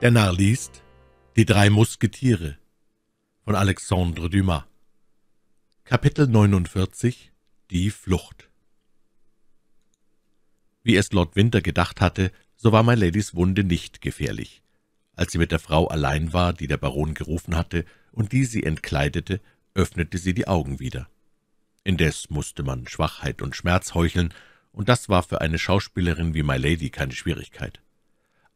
Der Narr liest Die drei Musketiere von Alexandre Dumas Kapitel 49 Die Flucht Wie es Lord Winter gedacht hatte, so war Miladies Wunde nicht gefährlich. Als sie mit der Frau allein war, die der Baron gerufen hatte und die sie entkleidete, öffnete sie die Augen wieder. Indes musste man Schwachheit und Schmerz heucheln, und das war für eine Schauspielerin wie My Lady keine Schwierigkeit.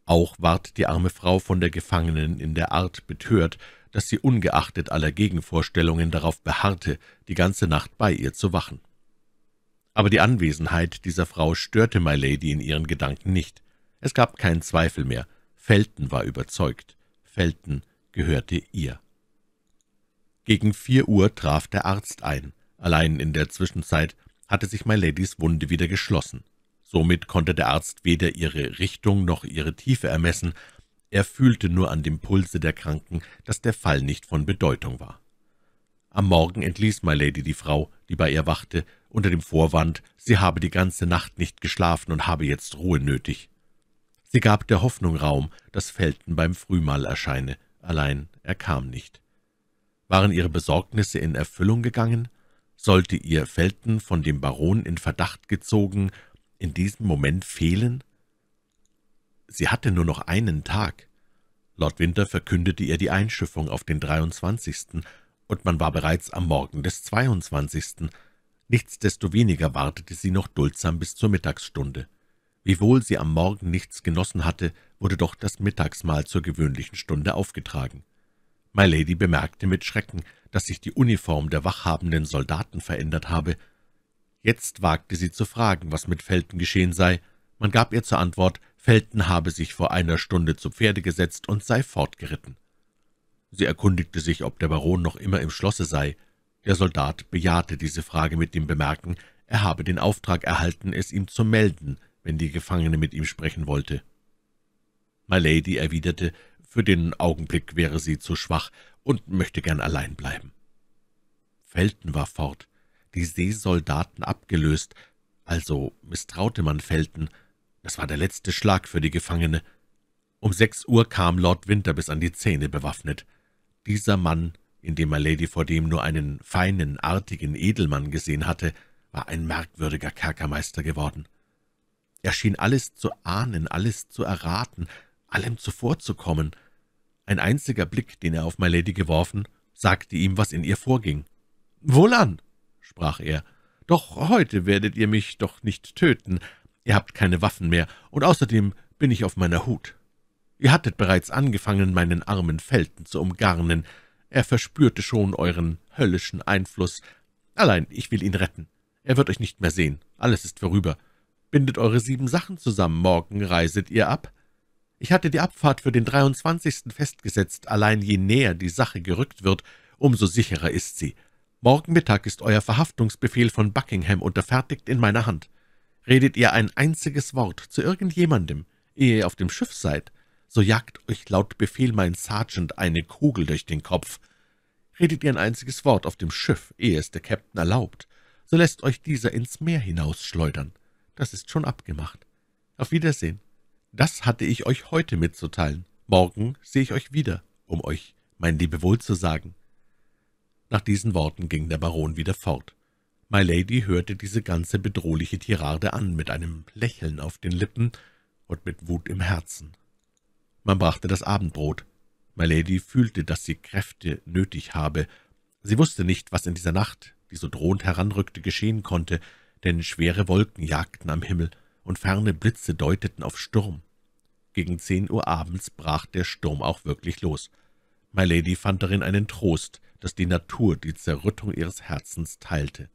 Auch ward die arme Frau von der Gefangenen in der Art betört, dass sie ungeachtet aller Gegenvorstellungen darauf beharrte, die ganze Nacht bei ihr zu wachen. Aber die Anwesenheit dieser Frau störte My Lady in ihren Gedanken nicht. Es gab keinen Zweifel mehr. Felton war überzeugt. Felton gehörte ihr. Gegen vier Uhr traf der Arzt ein. Allein in der Zwischenzeit hatte sich My Ladys Wunde wieder geschlossen. Somit konnte der Arzt weder ihre Richtung noch ihre Tiefe ermessen, er fühlte nur an dem Pulse der Kranken, dass der Fall nicht von Bedeutung war. Am Morgen entließ My Lady die Frau, die bei ihr wachte, unter dem Vorwand, sie habe die ganze Nacht nicht geschlafen und habe jetzt Ruhe nötig. Sie gab der Hoffnung Raum, dass Felton beim Frühmahl erscheine, allein er kam nicht. Waren ihre Besorgnisse in Erfüllung gegangen? Sollte ihr Felton von dem Baron in Verdacht gezogen in diesem Moment fehlen? Sie hatte nur noch einen Tag. Lord Winter verkündete ihr die Einschiffung auf den 23. und man war bereits am Morgen des 22. Nichtsdestoweniger wartete sie noch duldsam bis zur Mittagsstunde. Wiewohl sie am Morgen nichts genossen hatte, wurde doch das Mittagsmahl zur gewöhnlichen Stunde aufgetragen. My Lady bemerkte mit Schrecken, dass sich die Uniform der wachhabenden Soldaten verändert habe Jetzt wagte sie zu fragen, was mit Felten geschehen sei. Man gab ihr zur Antwort, Felten habe sich vor einer Stunde zu Pferde gesetzt und sei fortgeritten. Sie erkundigte sich, ob der Baron noch immer im Schlosse sei. Der Soldat bejahte diese Frage mit dem Bemerken, er habe den Auftrag erhalten, es ihm zu melden, wenn die Gefangene mit ihm sprechen wollte. My Lady erwiderte, für den Augenblick wäre sie zu schwach und möchte gern allein bleiben. Felten war fort die Seesoldaten abgelöst, also misstraute man Felten. Das war der letzte Schlag für die Gefangene. Um sechs Uhr kam Lord Winter bis an die Zähne bewaffnet. Dieser Mann, in dem er Lady vor dem nur einen feinen, artigen Edelmann gesehen hatte, war ein merkwürdiger Kerkermeister geworden. Er schien alles zu ahnen, alles zu erraten, allem zuvorzukommen. Ein einziger Blick, den er auf My Lady geworfen, sagte ihm, was in ihr vorging. »Wohlan«, sprach er, »doch heute werdet ihr mich doch nicht töten. Ihr habt keine Waffen mehr, und außerdem bin ich auf meiner Hut. Ihr hattet bereits angefangen, meinen armen Felten zu umgarnen. Er verspürte schon euren höllischen Einfluss. Allein, ich will ihn retten. Er wird euch nicht mehr sehen. Alles ist vorüber. Bindet eure sieben Sachen zusammen, morgen reiset ihr ab.« ich hatte die Abfahrt für den 23. festgesetzt, allein je näher die Sache gerückt wird, umso sicherer ist sie. Morgen Mittag ist euer Verhaftungsbefehl von Buckingham unterfertigt in meiner Hand. Redet ihr ein einziges Wort zu irgendjemandem, ehe ihr auf dem Schiff seid, so jagt euch laut Befehl mein Sergeant eine Kugel durch den Kopf. Redet ihr ein einziges Wort auf dem Schiff, ehe es der Captain erlaubt, so lässt euch dieser ins Meer hinausschleudern. Das ist schon abgemacht. Auf Wiedersehen. Das hatte ich euch heute mitzuteilen. Morgen sehe ich euch wieder, um euch mein Liebewohl zu sagen. Nach diesen Worten ging der Baron wieder fort. My Lady hörte diese ganze bedrohliche Tirade an, mit einem Lächeln auf den Lippen und mit Wut im Herzen. Man brachte das Abendbrot. My Lady fühlte, dass sie Kräfte nötig habe. Sie wusste nicht, was in dieser Nacht, die so drohend heranrückte, geschehen konnte, denn schwere Wolken jagten am Himmel und ferne Blitze deuteten auf Sturm. Gegen zehn Uhr abends brach der Sturm auch wirklich los. My Lady fand darin einen Trost, dass die Natur die Zerrüttung ihres Herzens teilte.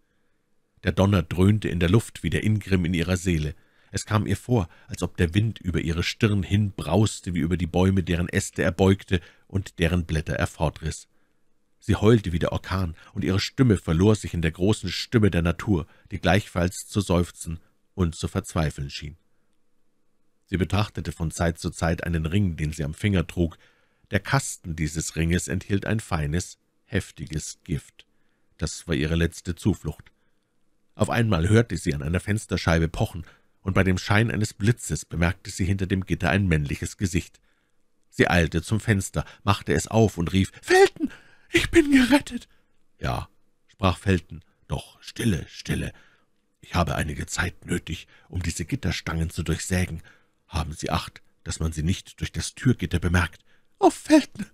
Der Donner dröhnte in der Luft wie der Ingrim in ihrer Seele. Es kam ihr vor, als ob der Wind über ihre Stirn hinbrauste wie über die Bäume, deren Äste er beugte und deren Blätter er fortriss. Sie heulte wie der Orkan, und ihre Stimme verlor sich in der großen Stimme der Natur, die gleichfalls zu seufzen und zu verzweifeln schien. Sie betrachtete von Zeit zu Zeit einen Ring, den sie am Finger trug. Der Kasten dieses Ringes enthielt ein feines, heftiges Gift. Das war ihre letzte Zuflucht. Auf einmal hörte sie an einer Fensterscheibe pochen, und bei dem Schein eines Blitzes bemerkte sie hinter dem Gitter ein männliches Gesicht. Sie eilte zum Fenster, machte es auf und rief, »Felton, ich bin gerettet!« »Ja«, sprach Felton, »doch stille, stille. Ich habe einige Zeit nötig, um diese Gitterstangen zu durchsägen. Haben Sie Acht, dass man sie nicht durch das Türgitter bemerkt.« »Auf oh, Felton,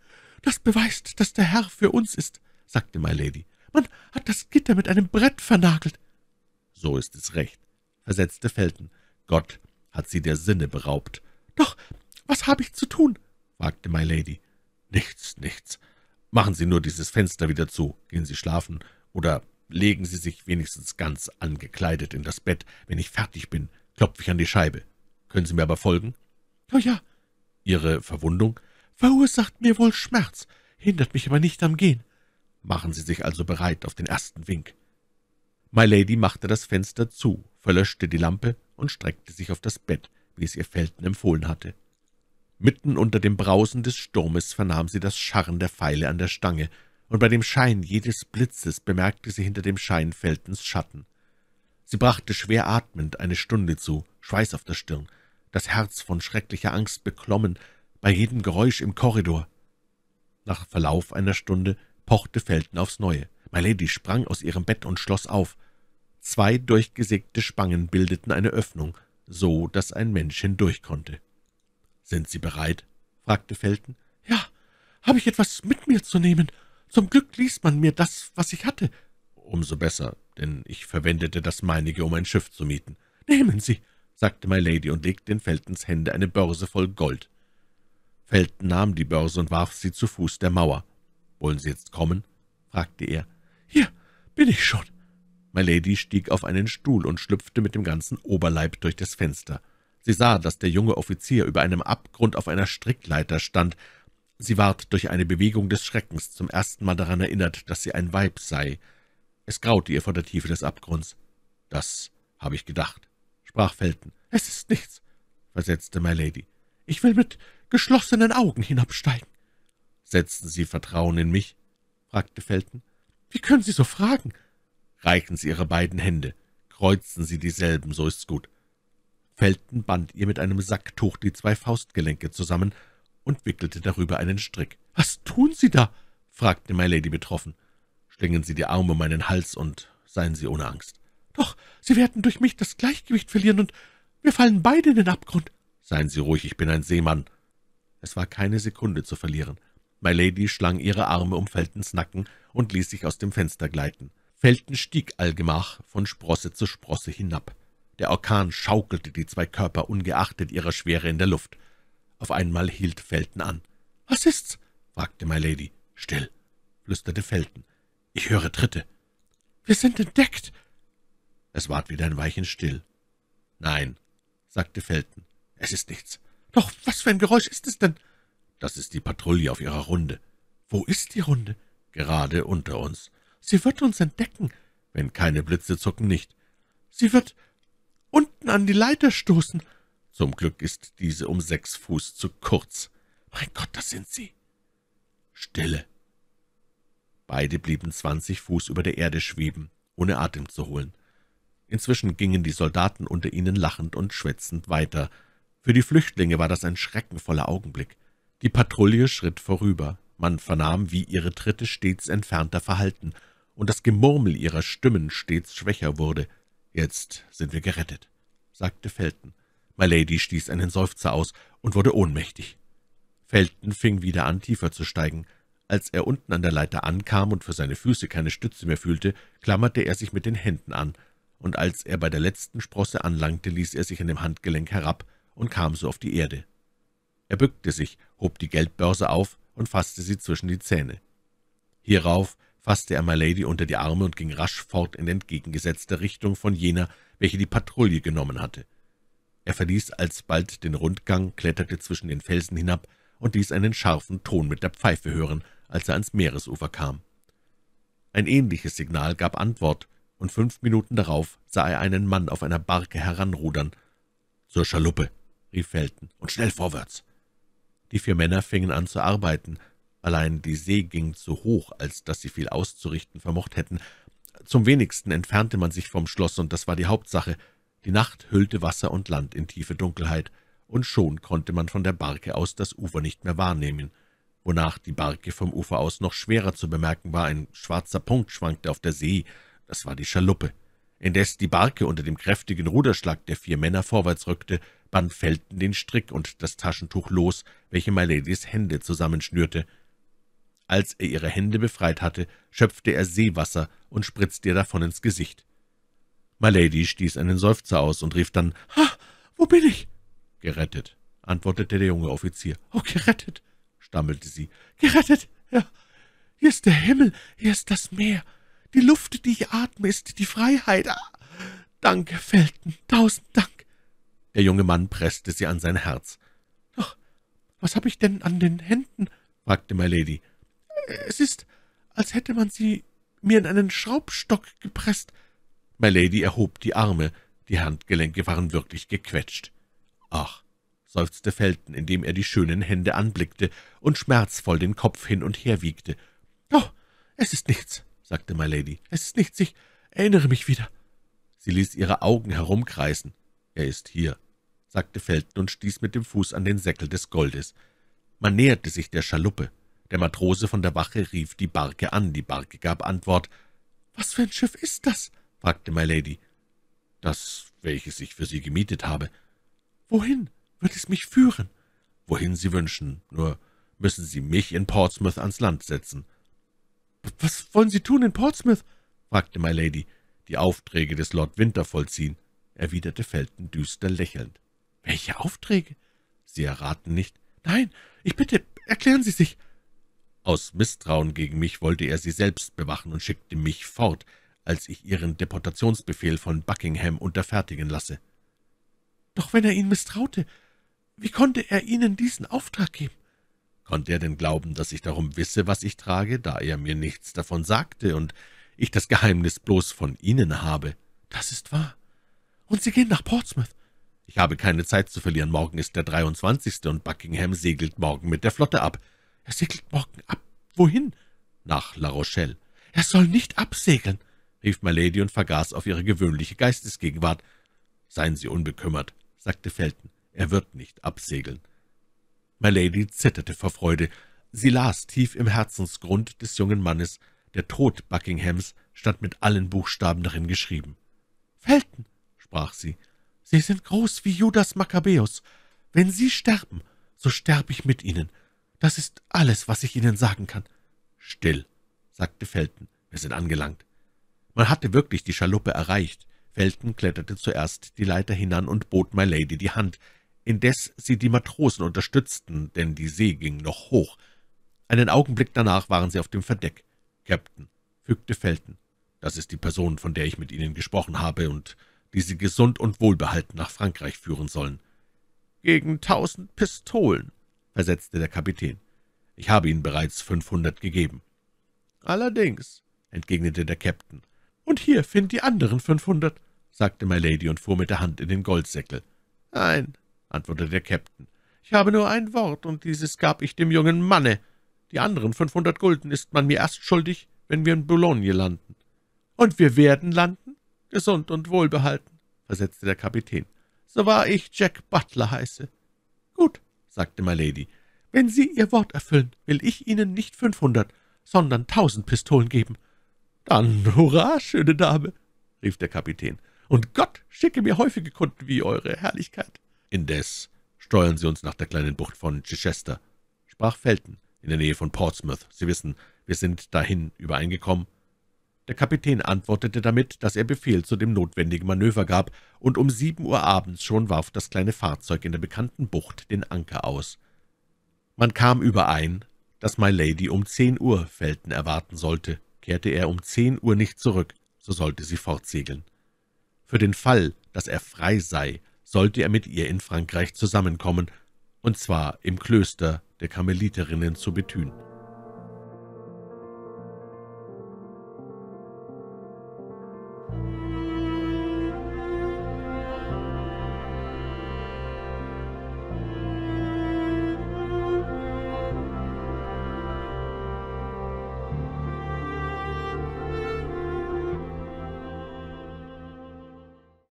»Das beweist, dass der Herr für uns ist«, sagte My Lady. »Man hat das Gitter mit einem Brett vernagelt.« »So ist es recht«, versetzte Felton. »Gott hat sie der Sinne beraubt.« »Doch, was habe ich zu tun?« fragte My Lady. »Nichts, nichts. Machen Sie nur dieses Fenster wieder zu, gehen Sie schlafen, oder legen Sie sich wenigstens ganz angekleidet in das Bett. Wenn ich fertig bin, klopfe ich an die Scheibe. Können Sie mir aber folgen?« »Ja, oh ja.« »Ihre Verwundung?« verursacht mir wohl Schmerz, hindert mich aber nicht am Gehen. Machen Sie sich also bereit auf den ersten Wink.« My Lady machte das Fenster zu, verlöschte die Lampe und streckte sich auf das Bett, wie es ihr Felton empfohlen hatte. Mitten unter dem Brausen des Sturmes vernahm sie das Scharren der Pfeile an der Stange, und bei dem Schein jedes Blitzes bemerkte sie hinter dem Schein Feltens Schatten. Sie brachte schwer atmend eine Stunde zu, Schweiß auf der Stirn, das Herz von schrecklicher Angst beklommen, bei jedem Geräusch im Korridor. Nach Verlauf einer Stunde pochte Felton aufs Neue. My Lady sprang aus ihrem Bett und schloss auf. Zwei durchgesägte Spangen bildeten eine Öffnung, so dass ein Mensch hindurch konnte. »Sind Sie bereit?« fragte Felton. »Ja, habe ich etwas mit mir zu nehmen. Zum Glück ließ man mir das, was ich hatte.« »Umso besser, denn ich verwendete das meinige, um ein Schiff zu mieten.« »Nehmen Sie«, sagte My Lady und legte in Feltons Hände eine Börse voll Gold. Feld nahm die Börse und warf sie zu Fuß der Mauer. »Wollen Sie jetzt kommen?« fragte er. »Hier bin ich schon.« Lady stieg auf einen Stuhl und schlüpfte mit dem ganzen Oberleib durch das Fenster. Sie sah, dass der junge Offizier über einem Abgrund auf einer Strickleiter stand. Sie ward durch eine Bewegung des Schreckens zum ersten Mal daran erinnert, dass sie ein Weib sei. Es graute ihr vor der Tiefe des Abgrunds. »Das habe ich gedacht«, sprach Felton. »Es ist nichts«, versetzte Lady. »Ich will mit geschlossenen Augen hinabsteigen. »Setzen Sie Vertrauen in mich?« fragte Felton. »Wie können Sie so fragen?« »Reichen Sie Ihre beiden Hände. Kreuzen Sie dieselben, so ist's gut.« Felton band ihr mit einem Sacktuch die zwei Faustgelenke zusammen und wickelte darüber einen Strick. »Was tun Sie da?« fragte Milady betroffen. »Schlingen Sie die Arme um meinen Hals und seien Sie ohne Angst.« »Doch, Sie werden durch mich das Gleichgewicht verlieren und wir fallen beide in den Abgrund.« »Seien Sie ruhig, ich bin ein Seemann. Es war keine Sekunde zu verlieren. My Lady schlang ihre Arme um Feltens Nacken und ließ sich aus dem Fenster gleiten. Felten stieg allgemach von Sprosse zu Sprosse hinab. Der Orkan schaukelte die zwei Körper ungeachtet ihrer Schwere in der Luft. Auf einmal hielt Felten an. »Was ist's?« fragte My Lady. »Still«, flüsterte Felten. »Ich höre Tritte.« »Wir sind entdeckt!« Es ward wieder ein Weichen still. »Nein«, sagte Felten, »es ist nichts. Doch was für ein Geräusch ist es denn?« »Das ist die Patrouille auf ihrer Runde.« »Wo ist die Runde?« »Gerade unter uns.« »Sie wird uns entdecken.« »Wenn keine Blitze zucken, nicht.« »Sie wird unten an die Leiter stoßen.« »Zum Glück ist diese um sechs Fuß zu kurz.« »Mein Gott, das sind sie!« Stille. Beide blieben zwanzig Fuß über der Erde schweben, ohne Atem zu holen. Inzwischen gingen die Soldaten unter ihnen lachend und schwätzend weiter, für die Flüchtlinge war das ein schreckenvoller Augenblick. Die Patrouille schritt vorüber. Man vernahm, wie ihre Tritte stets entfernter verhalten, und das Gemurmel ihrer Stimmen stets schwächer wurde. »Jetzt sind wir gerettet«, sagte Felton. My Lady stieß einen Seufzer aus und wurde ohnmächtig. Felton fing wieder an, tiefer zu steigen. Als er unten an der Leiter ankam und für seine Füße keine Stütze mehr fühlte, klammerte er sich mit den Händen an, und als er bei der letzten Sprosse anlangte, ließ er sich an dem Handgelenk herab, und kam so auf die Erde. Er bückte sich, hob die Geldbörse auf und fasste sie zwischen die Zähne. Hierauf fasste er Milady unter die Arme und ging rasch fort in entgegengesetzter Richtung von jener, welche die Patrouille genommen hatte. Er verließ alsbald den Rundgang, kletterte zwischen den Felsen hinab und ließ einen scharfen Ton mit der Pfeife hören, als er ans Meeresufer kam. Ein ähnliches Signal gab Antwort, und fünf Minuten darauf sah er einen Mann auf einer Barke heranrudern. »Zur Schaluppe«, rief Felten, »und schnell vorwärts!« Die vier Männer fingen an zu arbeiten. Allein die See ging zu hoch, als dass sie viel auszurichten vermocht hätten. Zum wenigsten entfernte man sich vom Schloss, und das war die Hauptsache. Die Nacht hüllte Wasser und Land in tiefe Dunkelheit, und schon konnte man von der Barke aus das Ufer nicht mehr wahrnehmen. Wonach die Barke vom Ufer aus noch schwerer zu bemerken war, ein schwarzer Punkt schwankte auf der See, das war die Schaluppe. Indes die Barke unter dem kräftigen Ruderschlag der vier Männer vorwärts rückte, band Felten den Strick und das Taschentuch los, welche Miladys Hände zusammenschnürte. Als er ihre Hände befreit hatte, schöpfte er Seewasser und spritzte ihr davon ins Gesicht. Milady stieß einen Seufzer aus und rief dann, »Ha, wo bin ich?« »Gerettet«, antwortete der junge Offizier. »Oh, gerettet«, stammelte sie. »Gerettet, ja. Hier ist der Himmel, hier ist das Meer, die Luft, die ich atme, ist die Freiheit. Ah, danke, Felton, tausend Dank. Der junge Mann presste sie an sein Herz. Doch, was habe ich denn an den Händen? fragte Milady. Es ist, als hätte man sie mir in einen Schraubstock gepresst. Milady erhob die Arme. Die Handgelenke waren wirklich gequetscht. Ach, seufzte Felton, indem er die schönen Hände anblickte und schmerzvoll den Kopf hin und her wiegte. Doch, es ist nichts sagte My Lady. »Es ist nichts, ich erinnere mich wieder.« Sie ließ ihre Augen herumkreisen. »Er ist hier«, sagte Felton und stieß mit dem Fuß an den Säckel des Goldes. Man näherte sich der Schaluppe. Der Matrose von der Wache rief die Barke an, die Barke gab Antwort. »Was für ein Schiff ist das?« fragte My Lady. »Das, welches ich für Sie gemietet habe.« »Wohin wird es mich führen?« »Wohin Sie wünschen, nur müssen Sie mich in Portsmouth ans Land setzen.« »Was wollen Sie tun in Portsmouth?« fragte My Lady. »Die Aufträge des Lord Winter vollziehen«, erwiderte Felton düster lächelnd. »Welche Aufträge?« Sie erraten nicht. »Nein, ich bitte, erklären Sie sich.« Aus Misstrauen gegen mich wollte er sie selbst bewachen und schickte mich fort, als ich ihren Deportationsbefehl von Buckingham unterfertigen lasse. »Doch wenn er Ihnen misstraute, wie konnte er Ihnen diesen Auftrag geben?« Konnte er denn glauben, dass ich darum wisse, was ich trage, da er mir nichts davon sagte und ich das Geheimnis bloß von Ihnen habe? Das ist wahr. Und Sie gehen nach Portsmouth. Ich habe keine Zeit zu verlieren. Morgen ist der 23. und Buckingham segelt morgen mit der Flotte ab. Er segelt morgen ab. Wohin? Nach La Rochelle. Er soll nicht absegeln, rief Milady und vergaß auf ihre gewöhnliche Geistesgegenwart. Seien Sie unbekümmert, sagte Felton. Er wird nicht absegeln. Milady zitterte vor Freude. Sie las tief im Herzensgrund des jungen Mannes, der Tod Buckinghams stand mit allen Buchstaben darin geschrieben. »Felton«, sprach sie, »Sie sind groß wie Judas Maccabäus. Wenn Sie sterben, so sterbe ich mit Ihnen. Das ist alles, was ich Ihnen sagen kann.« »Still«, sagte Felton, »wir sind angelangt.« Man hatte wirklich die Schaluppe erreicht. Felton kletterte zuerst die Leiter hinan und bot My Lady die Hand indes sie die Matrosen unterstützten, denn die See ging noch hoch. Einen Augenblick danach waren sie auf dem Verdeck. Captain, fügte Felton, das ist die Person, von der ich mit Ihnen gesprochen habe und die Sie gesund und wohlbehalten nach Frankreich führen sollen. Gegen tausend Pistolen, versetzte der Kapitän. Ich habe Ihnen bereits fünfhundert gegeben. Allerdings, entgegnete der Captain. Und hier find die anderen fünfhundert, sagte My Lady und fuhr mit der Hand in den Goldsäckel. Nein, antwortete der Käpt'n. »Ich habe nur ein Wort, und dieses gab ich dem jungen Manne. Die anderen fünfhundert Gulden ist man mir erst schuldig, wenn wir in Boulogne landen.« »Und wir werden landen, gesund und wohlbehalten«, versetzte der Kapitän, »so wahr ich Jack Butler heiße.« »Gut«, sagte my Lady, »wenn Sie Ihr Wort erfüllen, will ich Ihnen nicht fünfhundert, sondern tausend Pistolen geben.« »Dann hurra, schöne Dame«, rief der Kapitän, »und Gott schicke mir häufige Kunden wie Eure Herrlichkeit.« »Indes steuern Sie uns nach der kleinen Bucht von Chichester«, sprach Felton, »in der Nähe von Portsmouth. Sie wissen, wir sind dahin übereingekommen.« Der Kapitän antwortete damit, dass er Befehl zu dem notwendigen Manöver gab, und um sieben Uhr abends schon warf das kleine Fahrzeug in der bekannten Bucht den Anker aus. Man kam überein, dass My Lady um zehn Uhr Felton erwarten sollte. Kehrte er um zehn Uhr nicht zurück, so sollte sie fortsegeln. Für den Fall, dass er frei sei, sollte er mit ihr in Frankreich zusammenkommen, und zwar im Klöster der Karmeliterinnen zu Bethune.